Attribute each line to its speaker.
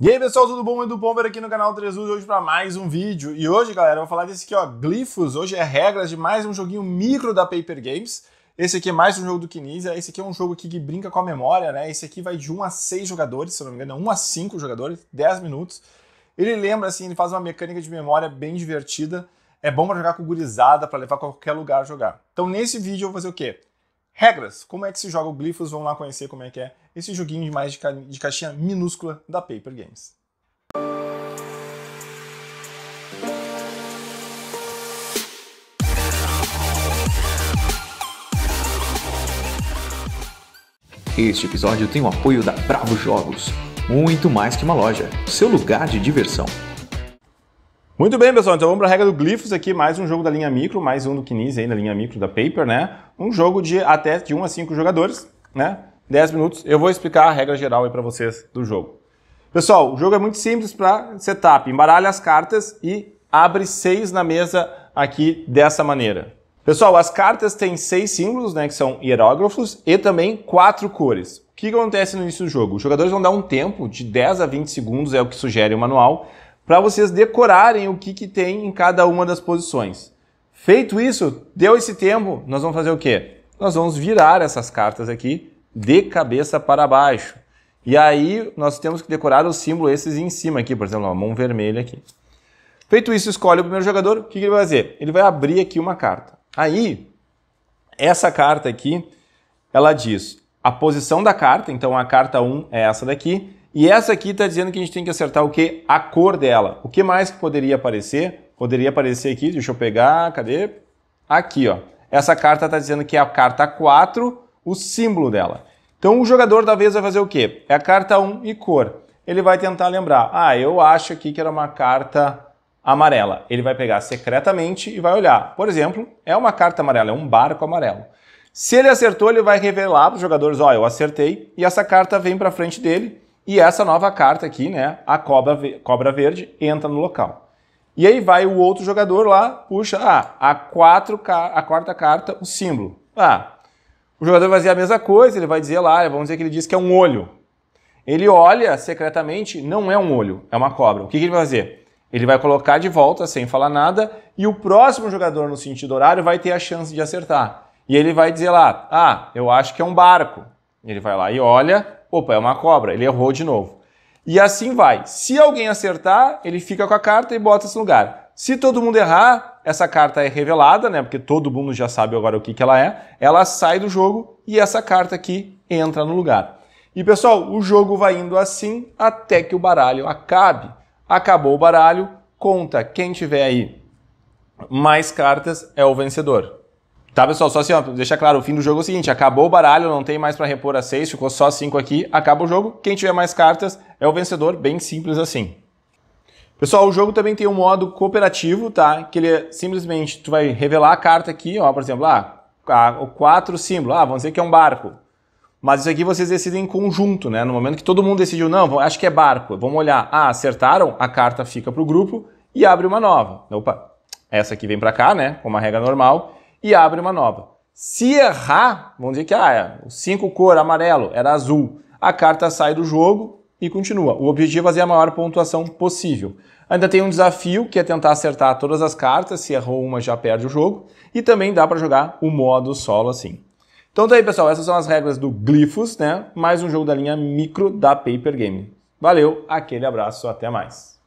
Speaker 1: E aí pessoal, tudo bom? Edu Bomber aqui no canal 3 hoje para mais um vídeo. E hoje, galera, eu vou falar desse aqui, ó, Glyphos. Hoje é regras de mais um joguinho micro da Paper Games. Esse aqui é mais um jogo do Kinesia. Esse aqui é um jogo que brinca com a memória, né? Esse aqui vai de 1 a 6 jogadores, se não me engano, 1 é a 5 jogadores, 10 minutos. Ele lembra, assim, ele faz uma mecânica de memória bem divertida. É bom para jogar com gurizada, para levar qualquer lugar a jogar. Então, nesse vídeo eu vou fazer o quê? Regras. Como é que se joga o Glyphos? Vamos lá conhecer como é que é esse joguinho de mais de, caixinha minúscula da Paper Games. Este episódio tem o apoio da Bravo Jogos, muito mais que uma loja, seu lugar de diversão. Muito bem, pessoal, então vamos para a regra do Glyphos aqui, mais um jogo da linha micro, mais um do Kinesis aí da linha micro da Paper, né? Um jogo de até de 1 a 5 jogadores, né? 10 minutos, eu vou explicar a regra geral aí para vocês do jogo. Pessoal, o jogo é muito simples para setup. Embaralha as cartas e abre seis na mesa aqui dessa maneira. Pessoal, as cartas têm seis símbolos, né, que são hierógrafos, e também quatro cores. O que acontece no início do jogo? Os jogadores vão dar um tempo de 10 a 20 segundos, é o que sugere o manual, para vocês decorarem o que, que tem em cada uma das posições. Feito isso, deu esse tempo, nós vamos fazer o quê? Nós vamos virar essas cartas aqui de cabeça para baixo. E aí nós temos que decorar os símbolos esses em cima aqui, por exemplo, a mão vermelha aqui. Feito isso, escolhe o primeiro jogador, o que ele vai fazer? Ele vai abrir aqui uma carta. Aí, essa carta aqui, ela diz a posição da carta, então a carta 1 é essa daqui, e essa aqui está dizendo que a gente tem que acertar o que? A cor dela. O que mais que poderia aparecer? Poderia aparecer aqui, deixa eu pegar, cadê? Aqui, ó. Essa carta está dizendo que é a carta 4, o símbolo dela. Então o jogador da vez vai fazer o quê? É a carta 1 e cor. Ele vai tentar lembrar, ah, eu acho aqui que era uma carta amarela. Ele vai pegar secretamente e vai olhar. Por exemplo, é uma carta amarela, é um barco amarelo. Se ele acertou, ele vai revelar para os jogadores, ó, oh, eu acertei, e essa carta vem para frente dele, e essa nova carta aqui, né, a cobra, cobra verde, entra no local. E aí vai o outro jogador lá, puxa, ah, a, quatro, a quarta carta, o símbolo. Ah, o jogador vai dizer a mesma coisa, ele vai dizer lá, vamos dizer que ele diz que é um olho. Ele olha secretamente, não é um olho, é uma cobra. O que, que ele vai fazer? Ele vai colocar de volta sem falar nada e o próximo jogador no sentido horário vai ter a chance de acertar. E ele vai dizer lá, ah, eu acho que é um barco. Ele vai lá e olha, opa, é uma cobra, ele errou de novo. E assim vai. Se alguém acertar, ele fica com a carta e bota esse lugar. Se todo mundo errar, essa carta é revelada, né? Porque todo mundo já sabe agora o que, que ela é. Ela sai do jogo e essa carta aqui entra no lugar. E pessoal, o jogo vai indo assim até que o baralho acabe. Acabou o baralho, conta quem tiver aí mais cartas é o vencedor. Tá, pessoal? Só assim, ó, claro, o fim do jogo é o seguinte, acabou o baralho, não tem mais para repor a 6, ficou só 5 aqui, acaba o jogo, quem tiver mais cartas é o vencedor, bem simples assim. Pessoal, o jogo também tem um modo cooperativo, tá? Que ele é simplesmente, tu vai revelar a carta aqui, ó, por exemplo, ah, o quatro símbolo, ah, vamos dizer que é um barco. Mas isso aqui vocês decidem em conjunto, né? No momento que todo mundo decidiu, não, acho que é barco, vamos olhar, ah, acertaram, a carta fica para o grupo e abre uma nova. Opa, essa aqui vem para cá, né? Como a regra normal, e abre uma nova. Se errar, vamos dizer que ah, é, cinco cor amarelo era azul, a carta sai do jogo, e continua. O objetivo é fazer a maior pontuação possível. Ainda tem um desafio que é tentar acertar todas as cartas, se errou uma já perde o jogo, e também dá para jogar o modo solo assim. Então tá aí, pessoal, essas são as regras do Glyphos, né? Mais um jogo da linha micro da Paper Game. Valeu, aquele abraço, até mais.